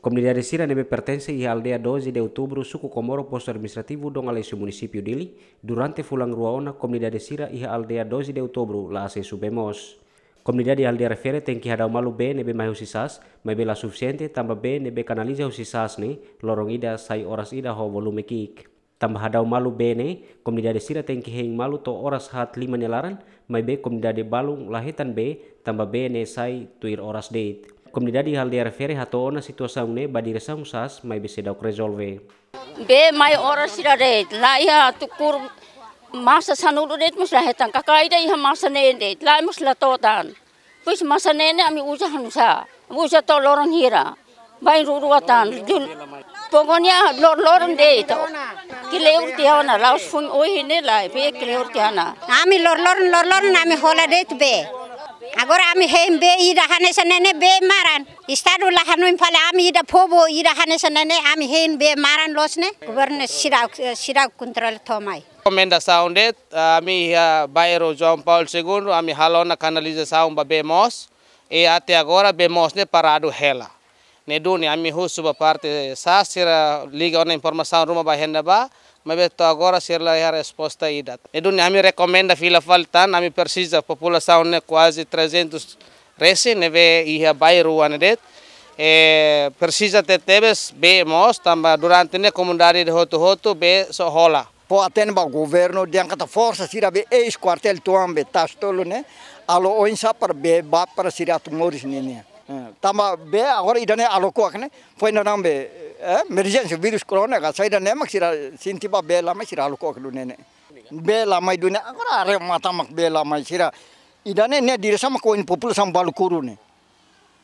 Comunidade nebe pertence à aldeia 12 de outubro, suku Komoro posto administrativo do Alessio município de Durante Fulang Ruaona, comunidade cira à aldeia 12 de outubro, lá se subemos. Comunidade aldeia refere tem que hadau malu B nebe mai sisas, mai bela suficiente tambah B nebe kanaliza husisas ni, lorong ida sai oras ida ho volume kik. Tamba hadau malu B ne, de sira tem que heng malu to oras hat lima nyelaran maybe B de balung lahitan be tamba B ne sai tuir oras date di hal refere a toda a situação ne badireção sas mai bisa o resolve. Be mai ora sirare la ia tukur masa sanulu det musla hetan kakaida ia masa nende la musla totan. Puis masa nene ami uja hanusa. Uja to lorong hira. Bain ruruatan. Pokoknya lor-loran deh itu. urti tiana, laus fun oi ini lah, be urti tiana. Ami lor lorong lor lorong ami hola deh be. আগৰ আমি সেই বে ঈদ অহা নিচিনানে বে মাৰাণ ষ্টাৰ্টুল অহা ইফালে আমি ঈদ ফব ঈদ অহা নিচিনানে আমি সেই বে মাৰাণ লচনে গোবৰনে চিৰাক চিৰাক কুণ্ট্ৰল থমাই Comenda sound it, uh, ami uh, bairro João Paulo II, ami halona canalização ba bemos, e até agora bemos né parado rela. ne dunia ami ba parte sa sira liga ona informação ruma ba henda ba mabe to agora sirla yar resposta idat ne dunia ami rekomenda fila falta ami precisa populasaun ne quasi 300 resi ne ve iha bai ruane det e precisa te tebes be mos tamba durante ne comunidade de hotu-hotu be so hola po aten ba governo de angata força sira be ex quartel tuambe tastolo ne alo oinsa par be ba para sira tumores nenia tama be agora idane aloko akne na nambe eh, emergency virus corona ga saida ne mak sira ba be lama sira aloko ne nene be lama dunia agora are mata mak be lama sira idane ne dire sama koin popul sam balu kuru ne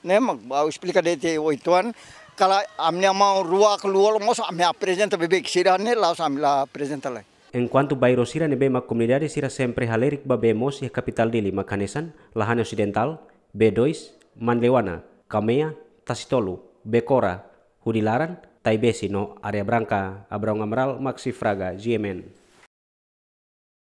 ne mak ba explica de te tuan kala amne ama ruak luol mos ame presenta bebek sira ne la sam la presenta la En cuanto Bairosira bema comunidades sira sempre halerik babemos y ya capital de Lima Canesan, Lahan Occidental, B2, Manlewana, Kamea, Tasitolu, Bekora, Hudilaran, Taibesi no area branca Abraung Amaral Maxi Fraga, Yemen.